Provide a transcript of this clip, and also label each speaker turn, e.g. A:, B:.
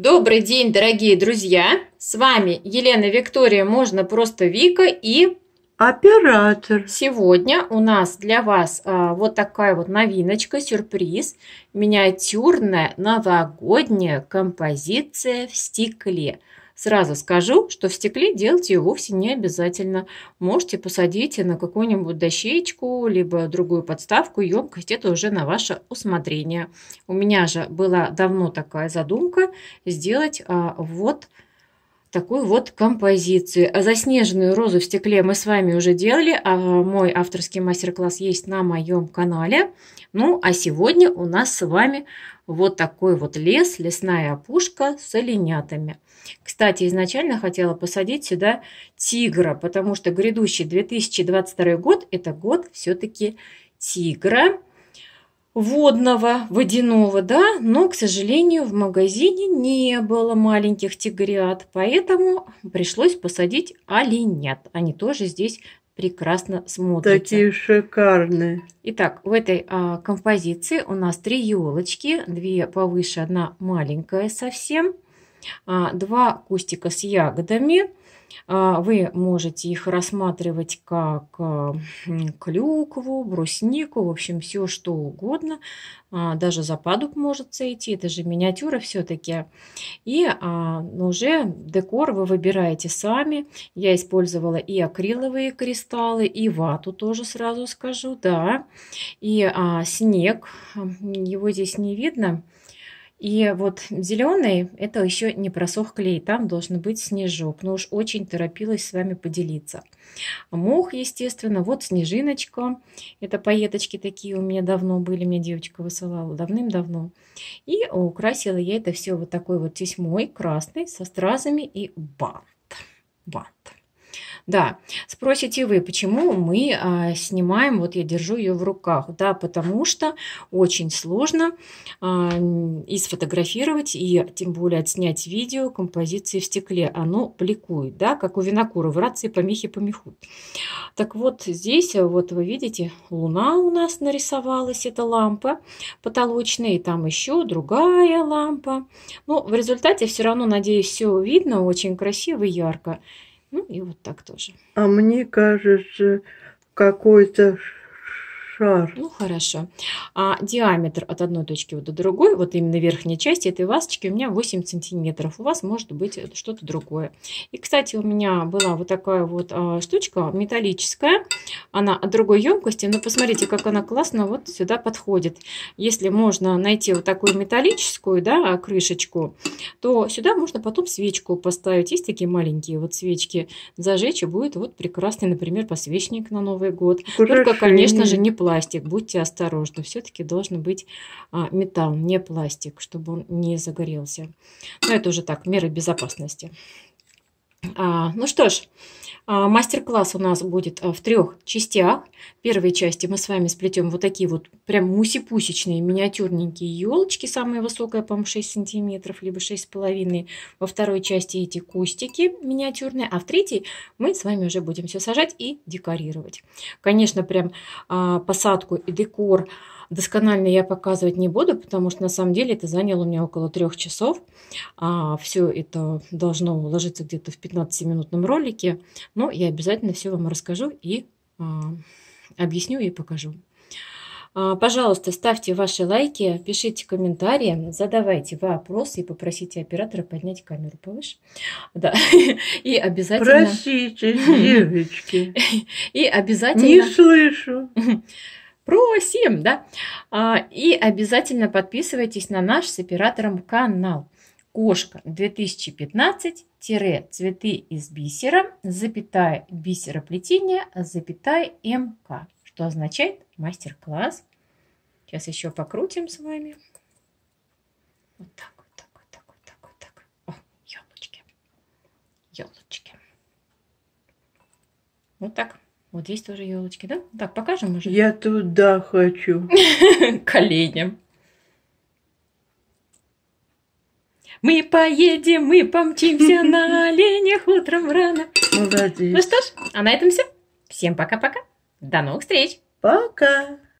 A: Добрый день, дорогие друзья! С вами Елена Виктория, можно просто Вика и... Оператор. Сегодня у нас для вас а, вот такая вот новиночка, сюрприз. Миниатюрная новогодняя композиция в стекле – Сразу скажу, что в стекле делать ее вовсе не обязательно. Можете посадить на какую-нибудь дощечку, либо другую подставку, емкость, это уже на ваше усмотрение. У меня же была давно такая задумка сделать а, вот такой такую вот композицию. А заснеженную розу в стекле мы с вами уже делали, а мой авторский мастер-класс есть на моем канале. Ну, а сегодня у нас с вами вот такой вот лес, лесная опушка с оленятами. Кстати, изначально хотела посадить сюда тигра, потому что грядущий 2022 год – это год все-таки тигра водного, водяного, да, но, к сожалению, в магазине не было маленьких тигрят, поэтому пришлось посадить оленят. Они тоже здесь прекрасно смотрятся. Такие шикарные. Итак, в этой а, композиции у нас три елочки, две повыше, одна маленькая совсем – а, два кустика с ягодами. А, вы можете их рассматривать как э, клюкву, бруснику, в общем, все что угодно. А, даже западок может сойти, это же миниатюра все-таки. И уже декор вы выбираете сами. Я использовала и акриловые кристаллы, и вату тоже сразу скажу, да. И снег, его здесь не видно. И вот зеленый – это еще не просох клей, там должен быть снежок, но ну уж очень торопилась с вами поделиться. Мох, естественно, вот снежиночка, это пайеточки такие у меня давно были, мне девочка высылала давным-давно. И украсила я это все вот такой вот тесьмой красный со стразами и бант. Бант. Да, спросите вы, почему мы а, снимаем, вот я держу ее в руках. Да, потому что очень сложно а, и сфотографировать, и тем более отснять видео композиции в стекле. Оно бликует, да, как у винокура, в рации помехи помехут. Так вот, здесь а, вот вы видите, луна у нас нарисовалась, это лампа потолочная, и там еще другая лампа. Но ну, в результате все равно, надеюсь, все видно очень красиво и ярко. Ну и вот так тоже. А мне кажется, какой-то шар. Ну, хорошо. А диаметр от одной точки вот до другой, вот именно верхней части этой вазочки у меня 8 сантиметров. У вас может быть что-то другое. И, кстати, у меня была вот такая вот а, штучка металлическая. Она от другой емкости, но посмотрите, как она классно вот сюда подходит. Если можно найти вот такую металлическую, да, крышечку, то сюда можно потом свечку поставить. Есть такие маленькие вот свечки. Зажечь и будет вот прекрасный, например, посвечник на Новый год. Только, конечно же, не платить пластик, будьте осторожны. Все-таки должен быть а, металл, не пластик, чтобы он не загорелся. Но это уже так, меры безопасности. А, ну что ж, а, мастер-класс у нас будет а, в трех частях. В первой части мы с вами сплетем вот такие вот прям мусипусечные миниатюрненькие елочки. Самая высокая, по-моему, 6 сантиметров, либо 6,5. Во второй части эти кустики миниатюрные. А в третьей мы с вами уже будем все сажать и декорировать. Конечно, прям посадку и декор – Досконально я показывать не буду, потому что на самом деле это заняло у меня около трех часов. А все это должно уложиться где-то в 15-минутном ролике. Но я обязательно все вам расскажу и а, объясню и покажу. А, пожалуйста, ставьте ваши лайки, пишите комментарии, задавайте вопросы и попросите оператора поднять камеру повыше. Да. И обязательно... Просите девочки. И обязательно... Не слышу. просим, да? А, и обязательно подписывайтесь на наш с оператором канал кошка 2015-цветы из бисера, запятая бисероплетение, запятая МК, что означает мастер-класс. Сейчас еще покрутим с вами. Вот так, вот так, вот так, вот так, вот так. О, елочки, Вот так. Вот здесь тоже елочки, да? Так, покажем уже. Я туда хочу. Коленям. Мы поедем, мы помчимся на оленях утром рано. Молодец. Ну что ж, а на этом все. Всем пока-пока. До новых встреч. Пока.